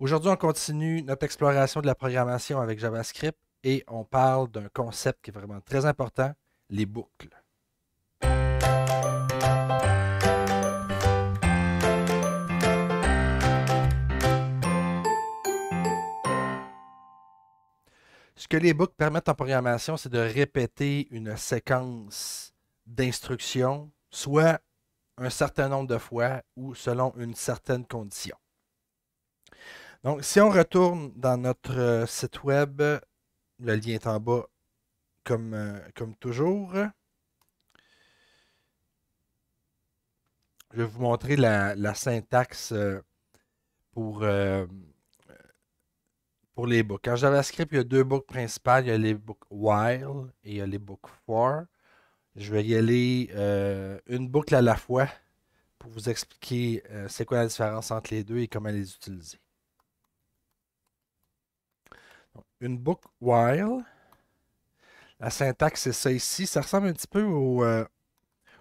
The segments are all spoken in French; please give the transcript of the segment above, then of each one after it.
Aujourd'hui, on continue notre exploration de la programmation avec JavaScript et on parle d'un concept qui est vraiment très important, les boucles. Ce que les boucles permettent en programmation, c'est de répéter une séquence d'instructions, soit un certain nombre de fois ou selon une certaine condition. Donc, si on retourne dans notre euh, site web, le lien est en bas, comme, euh, comme toujours. Je vais vous montrer la, syntaxe euh, pour, pour les books. En JavaScript, il y a deux books principales. Il y a les books while et il y a les books for. Je vais y aller une boucle à la fois pour vous expliquer c'est quoi la différence entre les deux et comment les utiliser. une boucle while. La syntaxe, c'est ça ici. Ça ressemble un petit peu euh,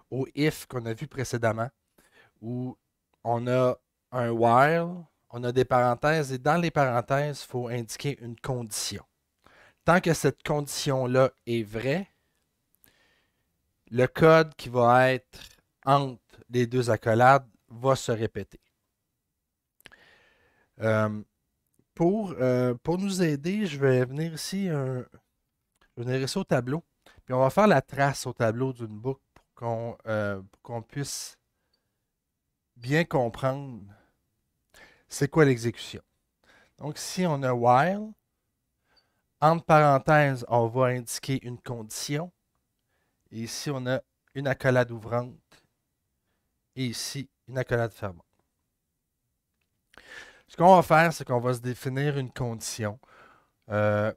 au, if qu'on a vu précédemment, où on a un while, on a des parenthèses, et dans les parenthèses, il faut indiquer une condition. Tant que cette condition-là est vraie, le code qui va être entre les deux accolades va se répéter. Euh, euh, pour, nous aider, je vais venir ici, je vais venir ici au tableau. Puis on va faire la trace au tableau d'une boucle euh, pour qu'on puisse bien comprendre c'est quoi l'exécution. Donc, si on a while, entre parenthèses, on va indiquer une condition. Et ici, on a une accolade ouvrante. Et ici, une accolade fermante. Ce qu'on va faire, c'est qu'on va se définir une condition. Euh,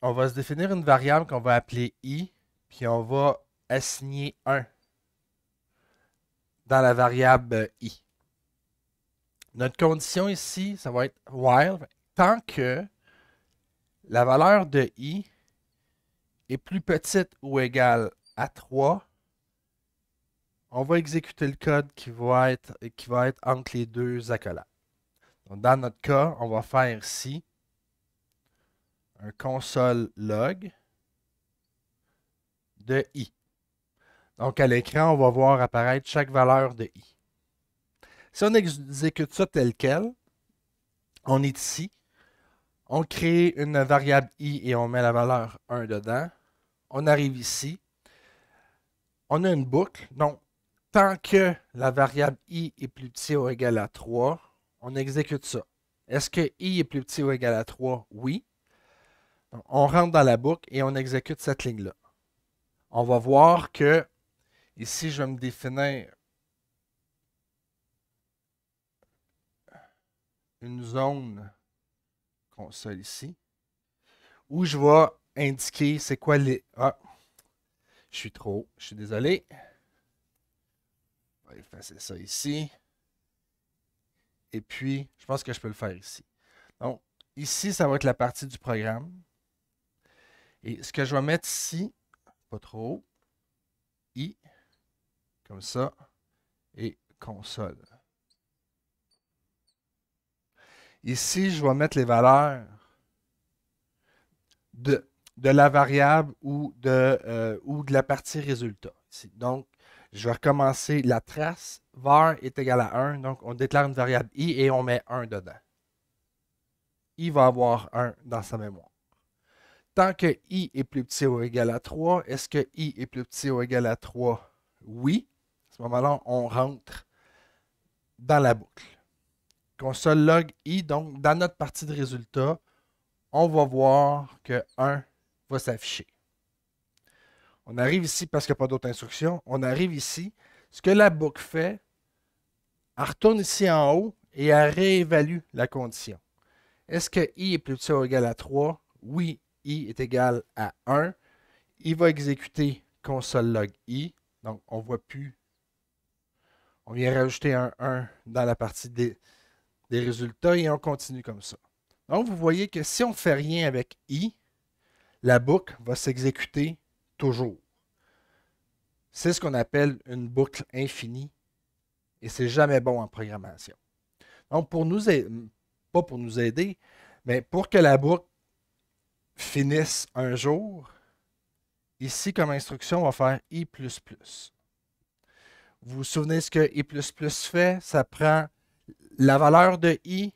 on va se définir une variable qu'on va appeler i, puis on va assigner 1 dans la variable i. Notre condition ici, ça va être while, tant que la valeur de i est plus petite ou égale à 3, on va exécuter le code qui va être, qui va être entre les deux accolades dans notre cas, on va faire ici un console log de i. Donc, à l'écran, on va voir apparaître chaque valeur de i. Si on exécute ça tel quel, on est ici, on crée une variable i et on met la valeur 1 dedans. On arrive ici, on a une boucle. Donc, tant que la variable i est plus petit ou égale à 3, on exécute ça. Est-ce que i est plus petit ou égal à 3? Oui. on rentre dans la boucle et on exécute cette ligne-là. On va voir que ici, je vais me définir une zone console ici où je vais indiquer c'est quoi les. Ah, je suis trop, je suis désolé. On va effacer ça ici. Et puis, je pense que je peux le faire ici. Donc, ici, ça va être la partie du programme. Et ce que je vais mettre ici, pas trop, I, comme ça, et console. Ici, je vais mettre les valeurs de, de la variable ou de, euh, ou de la partie résultat. Donc, je vais recommencer la trace var est égal à 1, donc on déclare une variable i et on met 1 dedans. i va avoir 1 dans sa mémoire. Tant que i est plus petit ou égal à 3, est-ce que i est plus petit ou égal à 3? Oui. À ce moment-là, on rentre dans la boucle. Console log i, donc dans notre partie de résultat, on va voir que 1 va s'afficher. On arrive ici parce qu'il n'y a pas d'autres instructions. On arrive ici. Ce que la boucle fait, elle retourne ici en haut et elle réévalue la condition. Est-ce que i est plus petit ou égal à 3? Oui, i est égal à 1. Il va exécuter console.log i. Donc, on ne voit plus. On vient rajouter un 1 dans la partie des, des résultats et on continue comme ça. Donc, vous voyez que si on ne fait rien avec i, la boucle va s'exécuter toujours. C'est ce qu'on appelle une boucle infinie et c'est jamais bon en programmation. Donc, pour nous aider, pas pour nous aider, mais pour que la boucle finisse un jour, ici, comme instruction, on va faire I. Vous vous souvenez ce que I fait? Ça prend la valeur de I,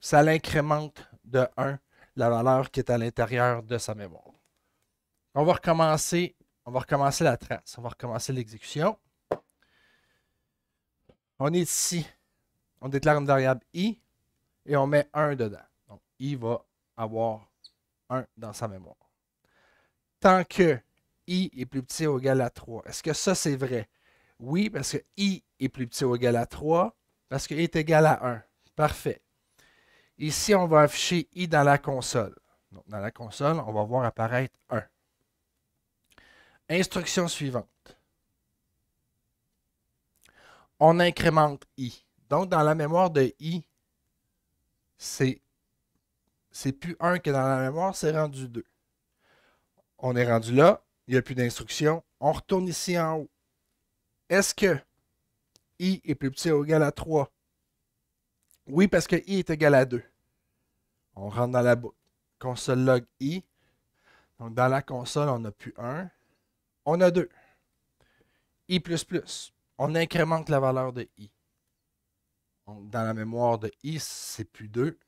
ça l'incrémente de 1, la valeur qui est à l'intérieur de sa mémoire. On va recommencer, on va recommencer la trace, on va recommencer l'exécution. On est ici. On déclare une variable i et on met 1 dedans. Donc, i va avoir 1 dans sa mémoire. Tant que i est plus petit ou égal à 3, est-ce que ça, c'est vrai? Oui, parce que i est plus petit ou égal à 3, parce que i est égal à 1. Parfait. Ici, on va afficher i dans la console. Donc, dans la console, on va voir apparaître 1. Instruction suivante on incrémente i. Donc, dans la mémoire de i, c'est plus 1 que dans la mémoire, c'est rendu 2. On est rendu là, il n'y a plus d'instruction. On retourne ici en haut. Est-ce que i est plus petit ou égal à 3? Oui, parce que i est égal à 2. On rentre dans la boucle. Console log i. Donc, dans la console, on n'a plus 1. On a 2. i plus plus on incrémente la valeur de i. Donc, dans la mémoire de i, c'est plus 2,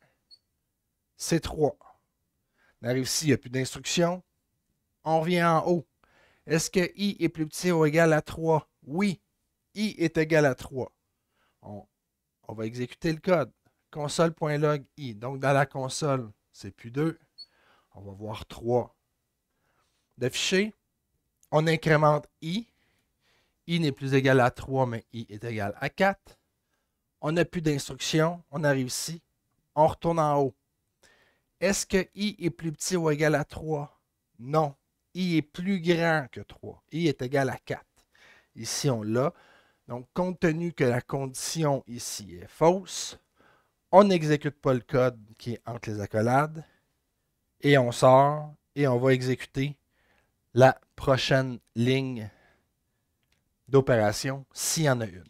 c'est 3. On arrive ici, il n'y a plus d'instruction. On revient en haut. Est-ce que i est plus petit ou égal à 3? Oui, i est égal à 3. On, va exécuter le code. Console.log i. Donc, dans la console, c'est plus 2. On va voir 3 de On incrémente i i n'est plus égal à 3, mais i est égal à 4. On n'a plus d'instruction, on arrive ici, on retourne en haut. Est-ce que i est plus petit ou égal à 3? Non, i est plus grand que 3. i est égal à 4. Ici, on l'a. Donc, compte tenu que la condition ici est fausse, on n'exécute pas le code qui est entre les accolades et on sort et on va exécuter la prochaine ligne d'opération, s'il y en a une.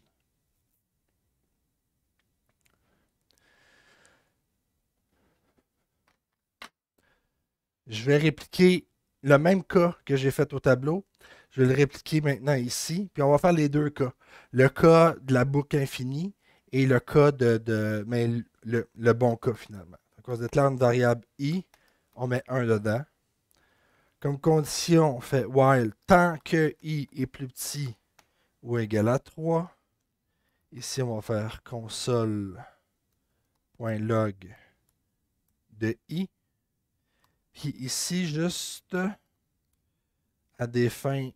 Je vais répliquer le même cas que j'ai fait au tableau. Je vais le répliquer maintenant ici. Puis on va faire les deux cas. Le cas de la boucle infinie et le cas de, mais le, bon cas finalement. À cause de déclare une variable i, on met un dedans. Comme condition, on fait while tant que i est plus petit ou égal à 3. Ici, on va faire console.log de i. Puis ici, juste à des fins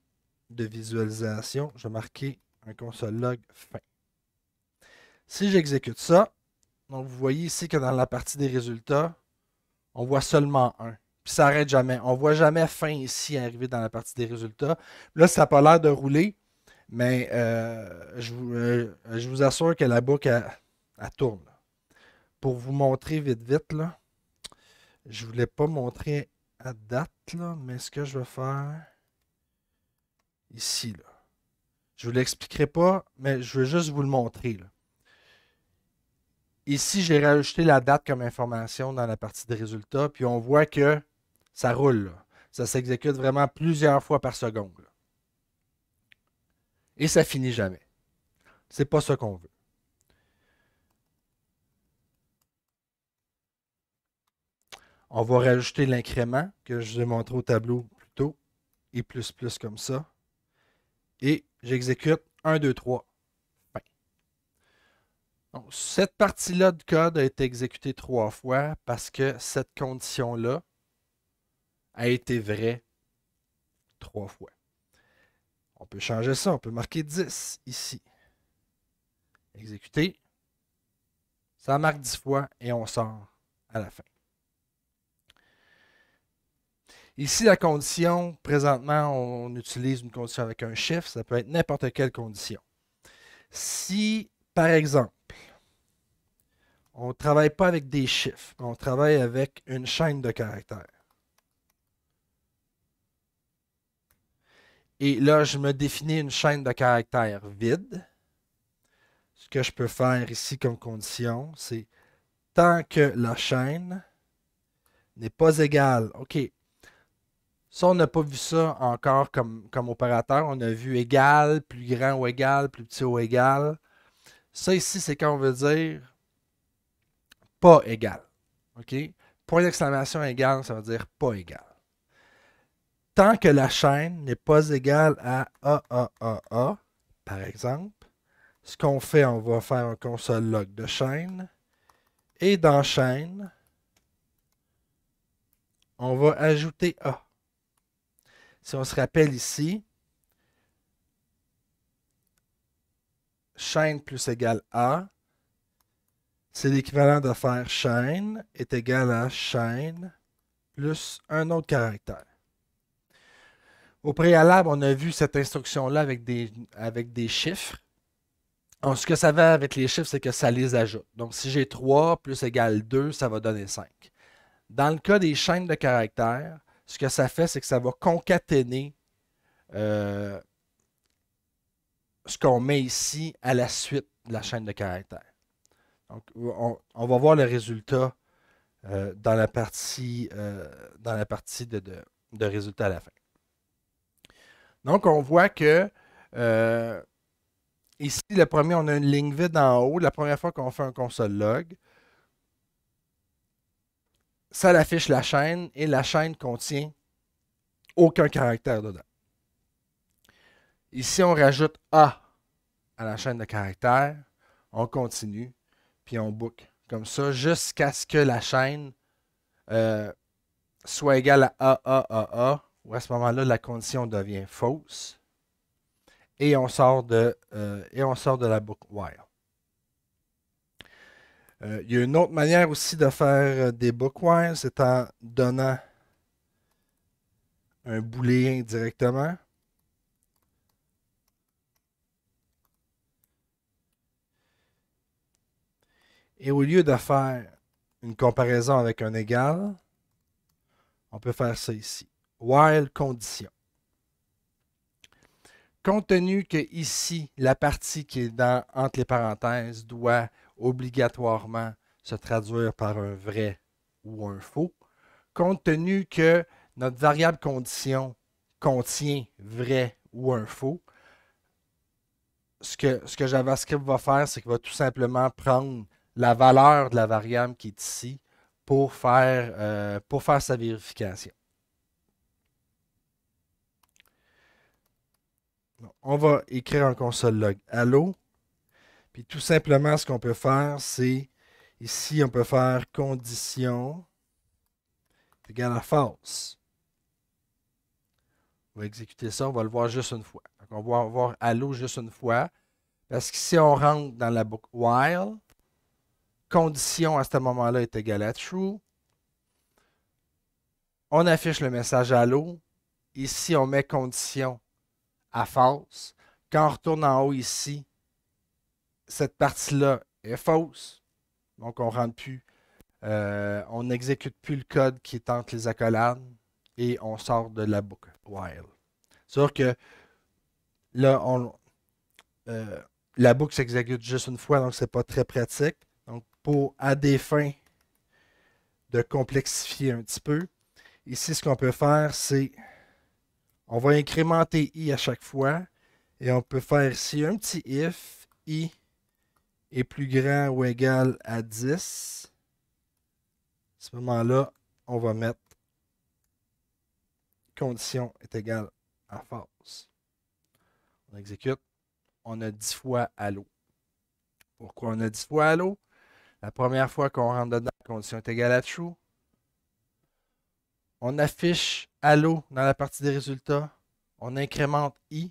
de visualisation, je vais marquer un console log fin. Si j'exécute ça, donc vous voyez ici que dans la partie des résultats, on voit seulement un. Puis ça n'arrête jamais. On ne voit jamais fin ici arriver dans la partie des résultats. Là, ça n'a pas l'air de rouler. Mais euh, euh, je, vous, assure que la boucle, elle, tourne. Pour vous montrer vite, vite, là, je ne voulais pas montrer à date, là, mais ce que je vais faire ici, là. Je ne vous l'expliquerai pas, mais je veux juste vous le montrer. Ici, j'ai rajouté la date comme information dans la partie des résultats, puis on voit que ça roule. Ça s'exécute vraiment plusieurs fois par seconde. Et ça finit jamais. C'est pas ce qu'on veut. On va rajouter l'incrément que je vous ai montré au tableau plus tôt. Et plus plus comme ça. Et j'exécute 1, 2, 3. cette partie-là de code a été exécutée trois fois parce que cette condition-là a été vraie trois fois. On peut changer ça, on peut marquer 10 ici. Exécuter. Ça marque 10 fois et on sort à la fin. Ici, la condition, présentement, on utilise une condition avec un chiffre, ça peut être n'importe quelle condition. Si, par exemple, on ne travaille pas avec des chiffres, on travaille avec une chaîne de caractères. Et là, je me définis une chaîne de caractères vide. Ce que je peux faire ici comme condition, c'est tant que la chaîne n'est pas égale. OK. Ça, on n'a pas vu ça encore comme, comme opérateur. On a vu égal, plus grand ou égal, plus petit ou égal. Ça ici, c'est quand on veut dire pas égal. OK? Point d'exclamation égal, ça veut dire pas égal tant que la chaîne n'est pas égale à AAAA, par exemple, ce qu'on fait, on va faire un console log de chaîne. Et dans chaîne, on va ajouter A. Si on se rappelle ici, chaîne plus égale A, c'est l'équivalent de faire chaîne est égal à chaîne plus un autre caractère. Au préalable, on a vu cette instruction-là avec des, avec des chiffres. ce que ça va avec les chiffres, c'est que ça les ajoute. Donc, si j'ai 3 plus égale 2, ça va donner 5. Dans le cas des chaînes de caractères, ce que ça fait, c'est que ça va concaténer euh, ce qu'on met ici à la suite de la chaîne de caractères. Donc, on, va voir le résultat euh, dans la partie, euh, dans la partie de, de, à la fin. Donc, on voit que euh, ici, le premier, on a une ligne vide en haut. La première fois qu'on fait un console log, ça affiche la chaîne et la chaîne contient aucun caractère dedans. Ici, on rajoute A à la chaîne de caractères. On continue, puis on boucle comme ça jusqu'à ce que la chaîne euh, soit égale à A, A, A, A à ce moment-là, la condition devient fausse et on sort de, euh, et on sort de la boucle while. Euh, il y a une autre manière aussi de faire euh, des boucles while, c'est en donnant un booléen directement. Et au lieu de faire une comparaison avec un égal, on peut faire ça ici. While condition. Compte tenu que ici, la partie qui est dans, entre les parenthèses doit obligatoirement se traduire par un vrai ou un faux, compte tenu que notre variable condition contient vrai ou un faux, ce que, ce que JavaScript va faire, c'est qu'il va tout simplement prendre la valeur de la variable qui est ici pour faire, euh, pour faire sa vérification. on va écrire en console log Allo. Puis tout simplement, ce qu'on peut faire, c'est ici, on peut faire condition égale à false. On va exécuter ça, on va le voir juste une fois. Donc, on va voir Allo juste une fois. Parce que si on rentre dans la boucle while, condition à ce moment-là est égale à true. On affiche le message Allo. Ici, on met condition à false. Quand on retourne en haut ici, cette partie-là est fausse. Donc, on rentre plus. Euh, on n'exécute plus le code qui tente les accolades et on sort de la boucle while. Sauf que là, on, euh, la boucle s'exécute juste une fois, donc ce n'est pas très pratique. Donc, pour à des fins de complexifier un petit peu, ici, ce qu'on peut faire, c'est on va incrémenter i à chaque fois. Et on peut faire ici un petit if i est plus grand ou égal à 10. À ce moment-là, on va mettre condition est égale à false. On exécute. On a 10 fois allô. Pourquoi on a 10 fois allô? La première fois qu'on rentre dedans, condition est égale à true on affiche Allo dans la partie des résultats, on incrémente I.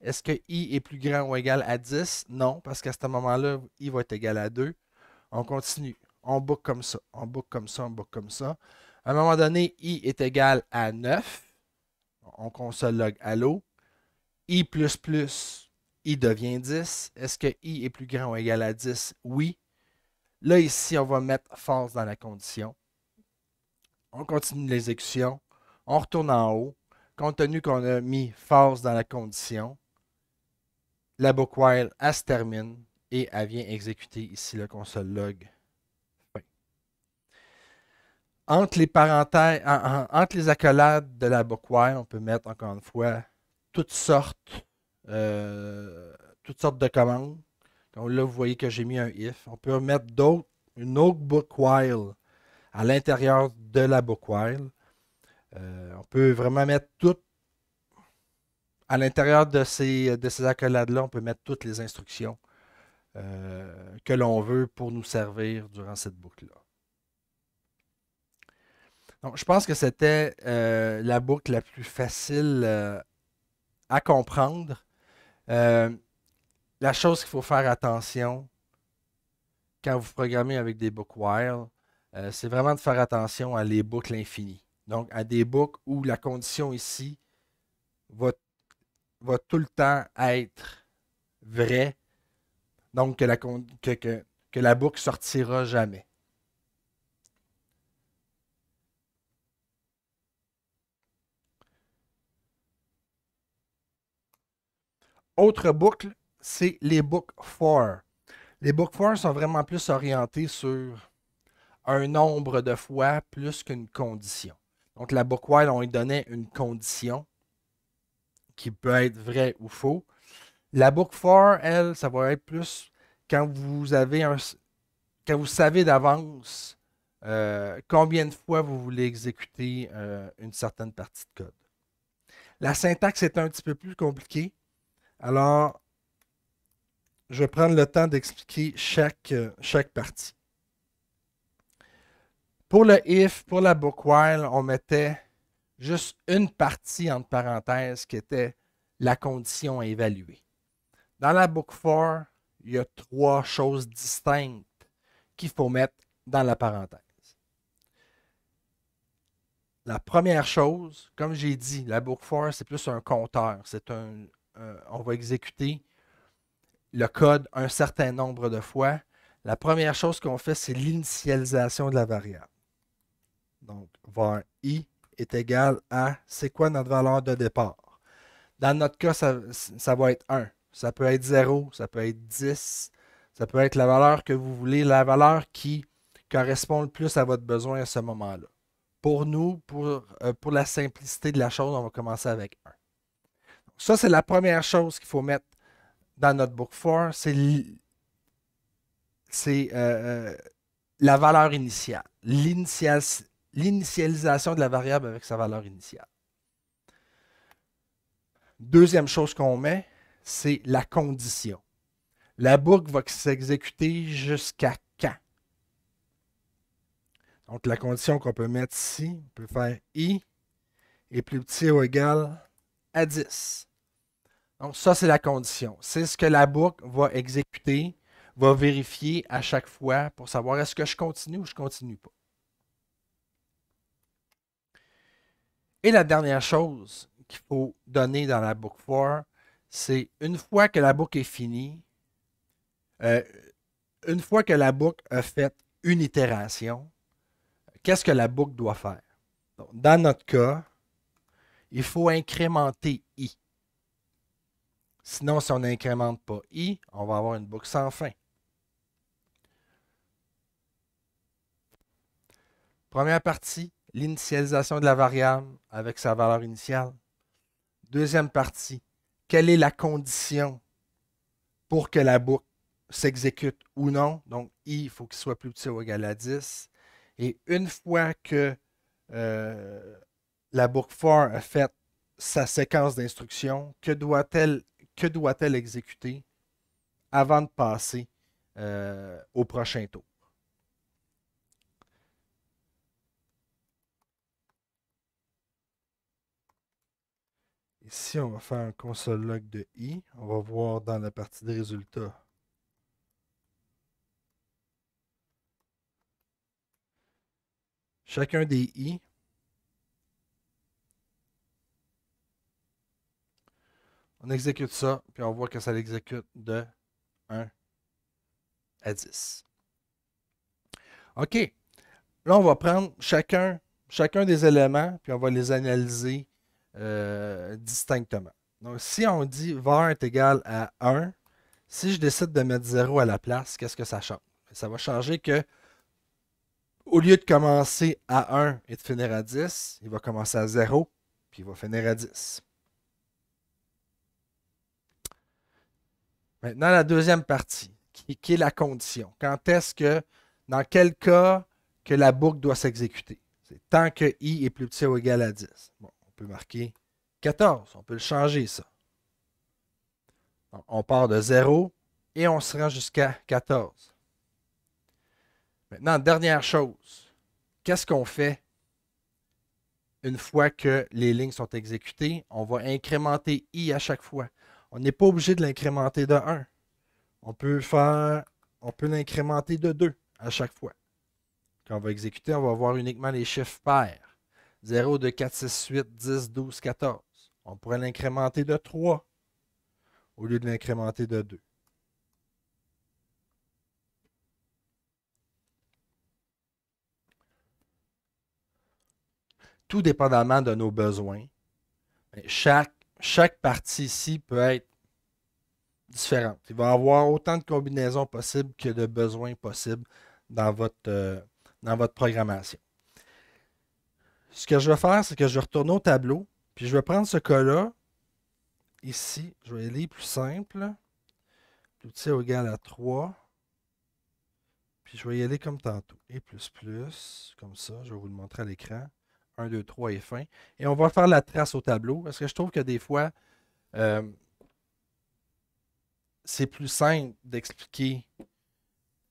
Est-ce que I est plus grand ou égal à 10? Non, parce qu'à ce moment-là, I va être égal à 2. On continue. On boucle comme ça, on boucle comme ça, on boucle comme ça. À un moment donné, I est égal à 9. On console Allo. I++, plus « plus »,« I devient 10. Est-ce que I est plus grand ou égal à 10? Oui. Là, ici, on va mettre false dans la condition on continue l'exécution, on retourne en haut. Compte tenu qu'on a mis force dans la condition, la book while, elle se termine et elle vient exécuter ici le console log. Entre les parenthèses, entre les accolades de la book on peut mettre encore une fois toutes sortes, euh, toutes sortes de commandes. Donc là, vous voyez que j'ai mis un if. On peut mettre d'autres, une autre book while à l'intérieur de la boucle euh, on peut vraiment mettre tout à l'intérieur de ces, ces accolades-là, on peut mettre toutes les instructions euh, que l'on veut pour nous servir durant cette boucle-là. Donc, je pense que c'était euh, la boucle la plus facile à comprendre. la chose qu'il faut faire attention quand vous programmez avec des bookwire, euh, c'est vraiment de faire attention à les boucles infinies. Donc, à des boucles où la condition ici va, va tout le temps être vraie. Donc, que la, que, que, la boucle sortira jamais. Autre boucle, c'est les boucles « for. Les boucles « for sont vraiment plus orientés sur un nombre de fois plus qu'une condition. Donc, la boucle « while, on lui donnait une condition qui peut être vraie ou faux. La boucle « for, elle, ça va être plus quand vous avez un, quand vous savez d'avance euh, combien de fois vous voulez exécuter euh, une certaine partie de code. La syntaxe est un petit peu plus compliquée. Alors, je vais prendre le temps d'expliquer chaque, euh, chaque partie. Pour le if, pour la book while, on mettait juste une partie entre parenthèses qui était la condition à évaluer. Dans la book for, il y a trois choses distinctes qu'il faut mettre dans la parenthèse. La première chose, comme j'ai dit, la book for, c'est plus un compteur. C'est un, on va exécuter le code un certain nombre de fois. La première chose qu'on fait, c'est l'initialisation de la variable. Donc, voir i est égal à c'est quoi notre valeur de départ. Dans notre cas, ça, va être 1. Ça peut être 0, ça peut être 10, ça peut être la valeur que vous voulez, la valeur qui correspond le plus à votre besoin à ce moment-là. Pour nous, pour, euh, pour la simplicité de la chose, on va commencer avec 1. ça, c'est la première chose qu'il faut mettre dans notre book 4, c'est euh, euh, la valeur initiale, l'initial, l'initialisation de la variable avec sa valeur initiale. Deuxième chose qu'on met, c'est la condition. La boucle va s'exécuter jusqu'à quand? Donc, la condition qu'on peut mettre ici, on peut faire i est plus petit ou égal à 10. Donc, ça, c'est la condition. C'est ce que la boucle va exécuter, va vérifier à chaque fois pour savoir est-ce que je continue ou je ne continue pas. Et la dernière chose qu'il faut donner dans la boucle « for », c'est une fois que la boucle est finie, euh, une fois que la boucle a fait une itération, qu'est-ce que la boucle doit faire? dans notre cas, il faut incrémenter i. Sinon, si on n'incrémente pas i, on va avoir une boucle sans fin. Première partie, l'initialisation de la variable avec sa valeur initiale. Deuxième partie, quelle est la condition pour que la boucle s'exécute ou non? Donc, i, il faut qu'il soit plus petit ou égal à 10. Et une fois que euh, la boucle for a fait sa séquence d'instructions, que doit-elle que doit-elle exécuter avant de passer euh, au prochain taux? Ici, on va faire un console log de i. On va voir dans la partie des résultats. Chacun des i On exécute ça, puis on voit que ça l'exécute de 1 à 10. OK. Là, on va prendre chacun, chacun des éléments, puis on va les analyser euh, distinctement. Donc, si on dit var est égal à 1, si je décide de mettre 0 à la place, qu'est-ce que ça change? Ça va changer que, au lieu de commencer à 1 et de finir à 10, il va commencer à 0, puis il va finir à 10. Maintenant, la deuxième partie, qui, qui est la condition. Quand est-ce que, dans quel cas que la boucle doit s'exécuter? C'est tant que i est plus petit ou égal à 10. Bon, on peut marquer 14. On peut le changer, ça. on part de 0 et on se rend jusqu'à 14. Maintenant, dernière chose, qu'est-ce qu'on fait une fois que les lignes sont exécutées? On va incrémenter i à chaque fois. On n'est pas obligé de l'incrémenter de 1. On peut faire, on peut l'incrémenter de 2 à chaque fois. Quand on va exécuter, on va voir uniquement les chiffres pairs. 0, 2, 4, 6, 8, 10, 12, 14. On pourrait l'incrémenter de 3 au lieu de l'incrémenter de 2. Tout dépendamment de nos besoins, chaque, chaque partie ici peut être différente. Il va y avoir autant de combinaisons possibles que de besoins possibles dans votre, euh, dans votre programmation. Ce que je vais faire, c'est que je vais retourner au tableau, puis je vais prendre ce cas-là, ici, je vais aller plus simple. L'outil est égal à 3. Puis je vais y aller comme tantôt. Et plus plus, comme ça, je vais vous le montrer à l'écran. 1, 2, 3 et fin. Et on va faire la trace au tableau, parce que je trouve que des fois, euh, c'est plus simple d'expliquer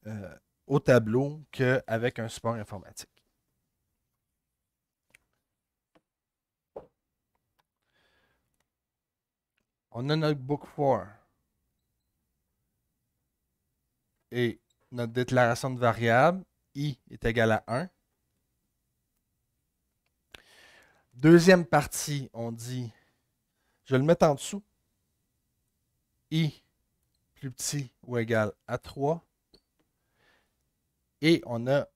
euh, au tableau qu'avec un support informatique. On a notre Book 4 et notre déclaration de variable, i est égal à 1. Deuxième partie, on dit, je le mettre en dessous, i plus petit ou égal à 3. Et on a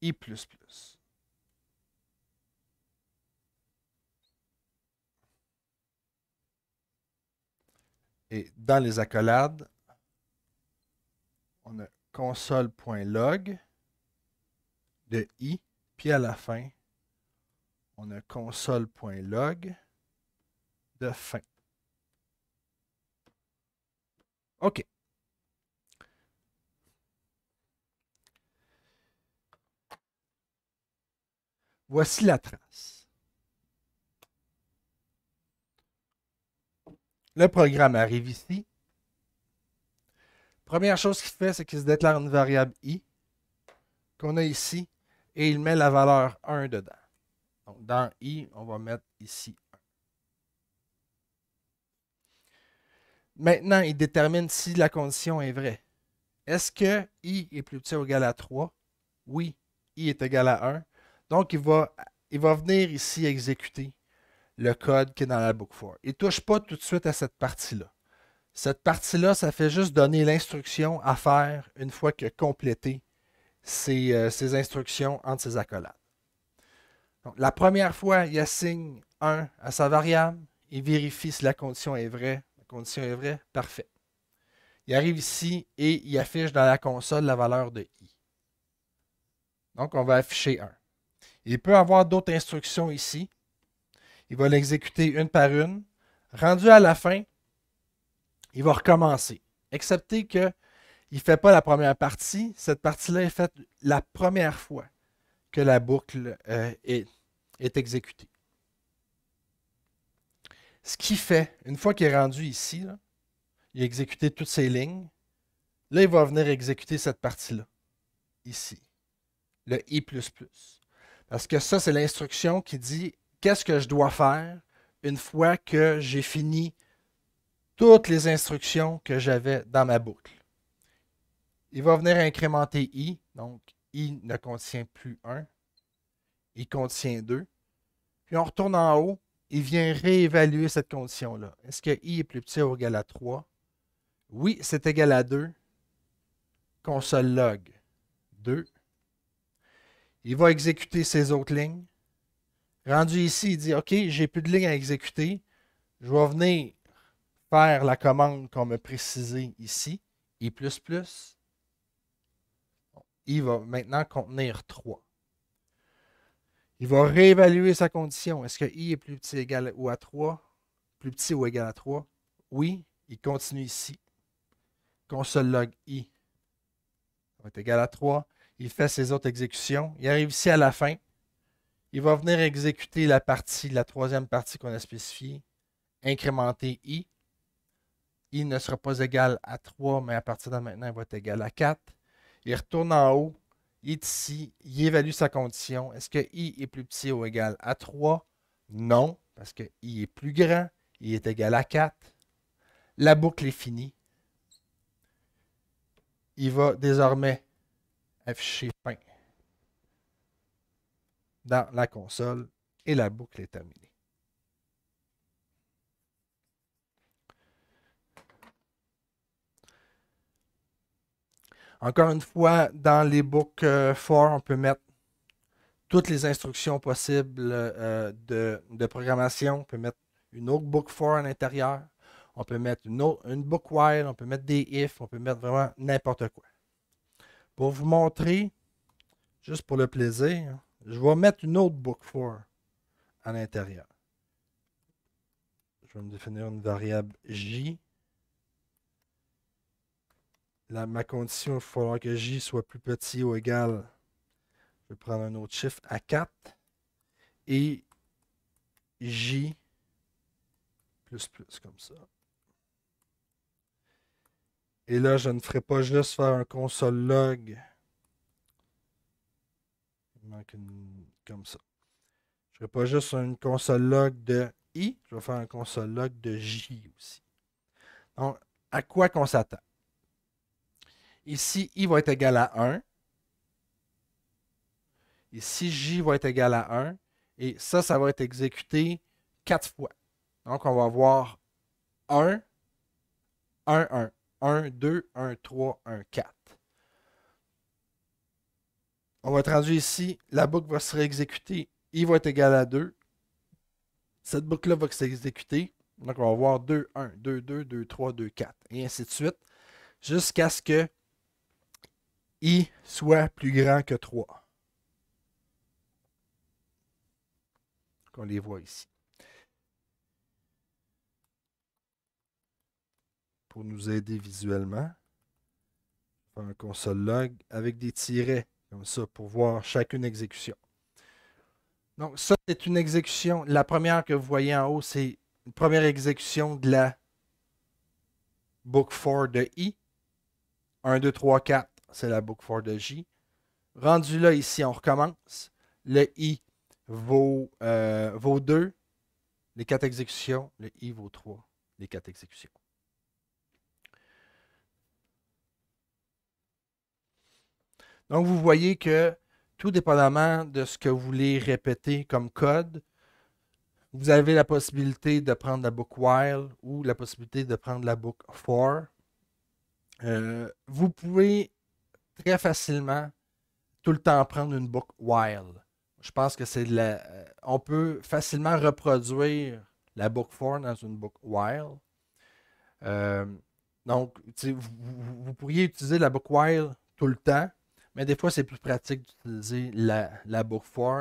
i plus plus. Et dans les accolades, on a console.log de i, puis à la fin, on a console.log de fin. OK. Voici la trace. Le programme arrive ici. Première chose qu'il fait, c'est qu'il se déclare une variable i qu'on a ici et il met la valeur 1 dedans. Donc, dans i, on va mettre ici 1. Maintenant, il détermine si la condition est vraie. Est-ce que i est plus petit ou égal à 3? Oui, i est égal à 1. Donc, il va, il va venir ici exécuter le code qui est dans la Book 4. Il ne touche pas tout de suite à cette partie-là. Cette partie-là, ça fait juste donner l'instruction à faire une fois que complété ces euh, instructions entre ses accolades. la première fois, il assigne 1 à sa variable. Il vérifie si la condition est vraie. La condition est vraie, parfait. Il arrive ici et il affiche dans la console la valeur de i. Donc, on va afficher 1. Il peut avoir d'autres instructions ici, il va l'exécuter une par une. Rendu à la fin, il va recommencer. Excepté qu'il ne fait pas la première partie. Cette partie-là est faite la première fois que la boucle euh, est, est exécutée. Ce qui fait, une fois qu'il est rendu ici, il a exécuté toutes ces lignes. Là, il va venir exécuter cette partie-là, ici, le I. Parce que ça, c'est l'instruction qui dit qu'est-ce que je dois faire une fois que j'ai fini toutes les instructions que j'avais dans ma boucle. Il va venir incrémenter i, donc i ne contient plus 1, il contient 2. Puis on retourne en haut, il vient réévaluer cette condition-là. Est-ce que i est plus petit ou égal à 3? Oui, c'est égal à 2. Console log 2. Il va exécuter ses autres lignes. Rendu ici, il dit OK, j'ai plus de ligne à exécuter. Je vais venir faire la commande qu'on m'a précisée ici. I. Il va maintenant contenir 3. Il va réévaluer sa condition. Est-ce que I est plus petit ou égal ou à 3? Plus petit ou égal à 3? Oui, il continue ici. Console log I va être égal à 3. Il fait ses autres exécutions. Il arrive ici à la fin. Il va venir exécuter la partie, la troisième partie qu'on a spécifiée, incrémenter i. i ne sera pas égal à 3, mais à partir de maintenant, il va être égal à 4. Il retourne en haut, il est ici, il évalue sa condition. Est-ce que i est plus petit ou égal à 3? Non, parce que i est plus grand, il est égal à 4. La boucle est finie. Il va désormais afficher dans la console et la boucle est terminée. Encore une fois, dans les boucles euh, « for, on peut mettre toutes les instructions possibles euh, de, programmation. On peut mettre une autre boucle « for à l'intérieur. On peut mettre une, autre, une book while. On peut mettre des if. On peut mettre vraiment n'importe quoi. Pour vous montrer, juste pour le plaisir, je vais mettre une autre book for à l'intérieur. Je vais me définir une variable J. ma condition, il va falloir que J soit plus petit ou égal. Je vais prendre un autre chiffre à 4. Et J plus plus comme ça. Et là, je ne ferai pas juste faire un console log comme ça. Je ne ferai pas juste une log de I, je vais faire un log de J aussi. Donc, à quoi qu'on s'attend? Ici, I va être égal à 1. Ici, J va être égal à 1. Et ça, ça va être exécuté 4 fois. Donc, on va avoir 1, 1, 1, 1, 2, 1, 3, 1, 4. On va traduire ici. La boucle va se réexécuter. I va être égal à 2. Cette boucle-là va s'exécuter. Donc, on va avoir 2, 1, 2, 2, 2, 3, 2, 4. Et ainsi de suite. Jusqu'à ce que I soit plus grand que 3. Qu'on les voit ici. Pour nous aider visuellement, un console log avec des tirets comme ça, pour voir chacune exécution. Donc, ça, c'est une exécution. La première que vous voyez en haut, c'est une première exécution de la book 4 de I. 1, 2, 3, 4, c'est la book 4 de J. Rendu là, ici, on recommence. Le I vaut, 2, euh, les 4 exécutions. Le I vaut 3, les 4 exécutions. Donc, vous voyez que tout dépendamment de ce que vous voulez répéter comme code, vous avez la possibilité de prendre la boucle while ou la possibilité de prendre la boucle for. Euh, vous pouvez très facilement tout le temps prendre une boucle while. Je pense que c'est la. Euh, on peut facilement reproduire la boucle for dans une boucle while. Euh, donc, vous, vous, pourriez utiliser la boucle while tout le temps mais des fois, c'est plus pratique d'utiliser la, la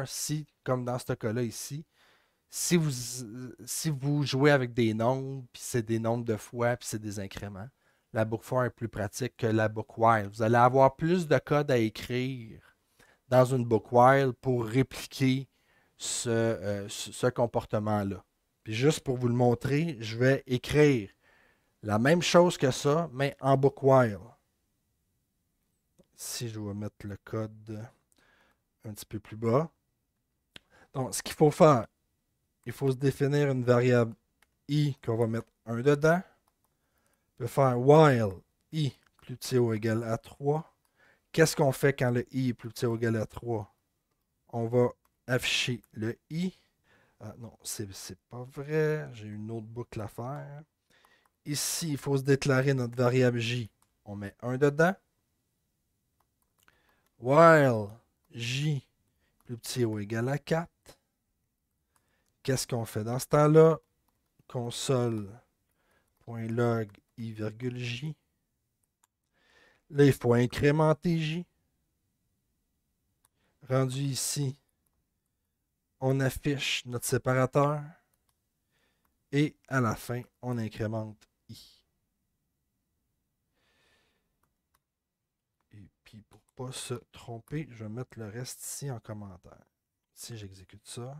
si, comme dans ce cas-là ici, si vous, si vous jouez avec des nombres, puis c'est des nombres de fois, puis c'est des incréments, la foire est plus pratique que la while Vous allez avoir plus de code à écrire dans une while pour répliquer euh, ce, comportement-là. Puis juste pour vous le montrer, je vais écrire la même chose que ça, mais en while si je vais mettre le code un petit peu plus bas. Donc, ce qu'il faut faire, il faut se définir une variable i qu'on va mettre 1 dedans. On peut faire while i plus petit ou égal à 3. Qu'est-ce qu'on fait quand le i est plus petit ou égal à 3? On va afficher le i. Ah non, c'est pas vrai. J'ai une autre boucle à faire. Ici, il faut se déclarer notre variable j. On met 1 dedans while J plus petit ou égal à 4. Qu'est-ce qu'on fait dans ce temps-là? Console.log i, j. Là, il faut incrémenter j. Rendu ici, on affiche notre séparateur. Et à la fin, on incrémente pas se tromper, je vais mettre le reste ici en commentaire. Si j'exécute ça,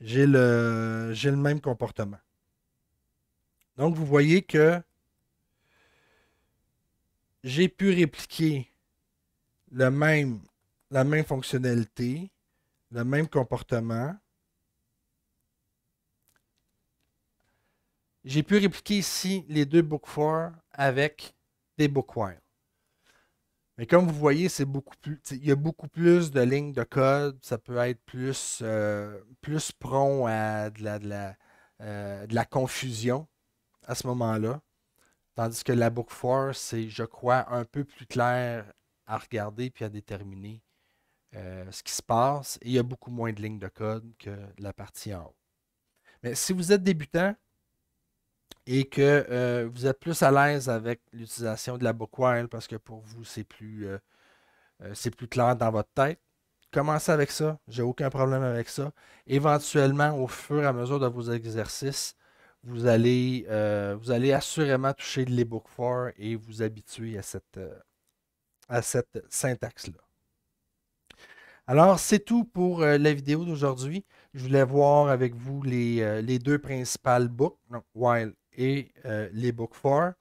j'ai le, j'ai le même comportement. Donc, vous voyez que j'ai pu répliquer le même, la même fonctionnalité, le même comportement. J'ai pu répliquer ici les deux book four avec des bookwires. Mais comme vous voyez, c'est beaucoup plus. Il y a beaucoup plus de lignes de code. Ça peut être plus, euh, plus prompt à euh, de la, confusion à ce moment-là. Tandis que la Book c'est, je crois, un peu plus clair à regarder puis à déterminer euh, ce qui se passe. il y a beaucoup moins de lignes de code que la partie en haut. Mais si vous êtes débutant, et que euh, vous êtes plus à l'aise avec l'utilisation de la bookwire parce que pour vous, euh, euh, c'est plus, clair dans votre tête. Commencez avec ça, j'ai aucun problème avec ça. Éventuellement, au fur et à mesure de vos exercices, vous allez, assurément toucher de l'ebook et vous habituer à cette, à cette syntaxe-là. Alors, c'est tout pour la vidéo d'aujourd'hui. Je voulais voir avec vous euh, les, deux principales books, donc Wild et euh, les Book 4.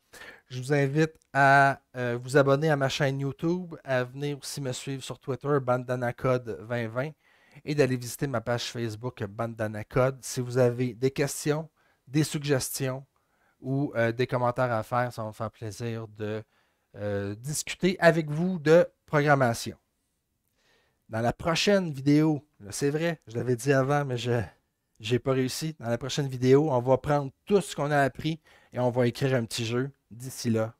Je vous invite à euh, vous abonner à ma chaîne YouTube, à venir aussi me suivre sur Twitter, bandanacode 2020, et d'aller visiter ma page Facebook BandanaCode, Si vous avez des questions, des suggestions ou des commentaires à faire, ça va me faire plaisir de discuter avec vous de programmation. Dans la prochaine vidéo, c'est vrai, je l'avais dit avant, mais je n'ai pas réussi. Dans la prochaine vidéo, on va prendre tout ce qu'on a appris et on va écrire un petit jeu. D'ici là,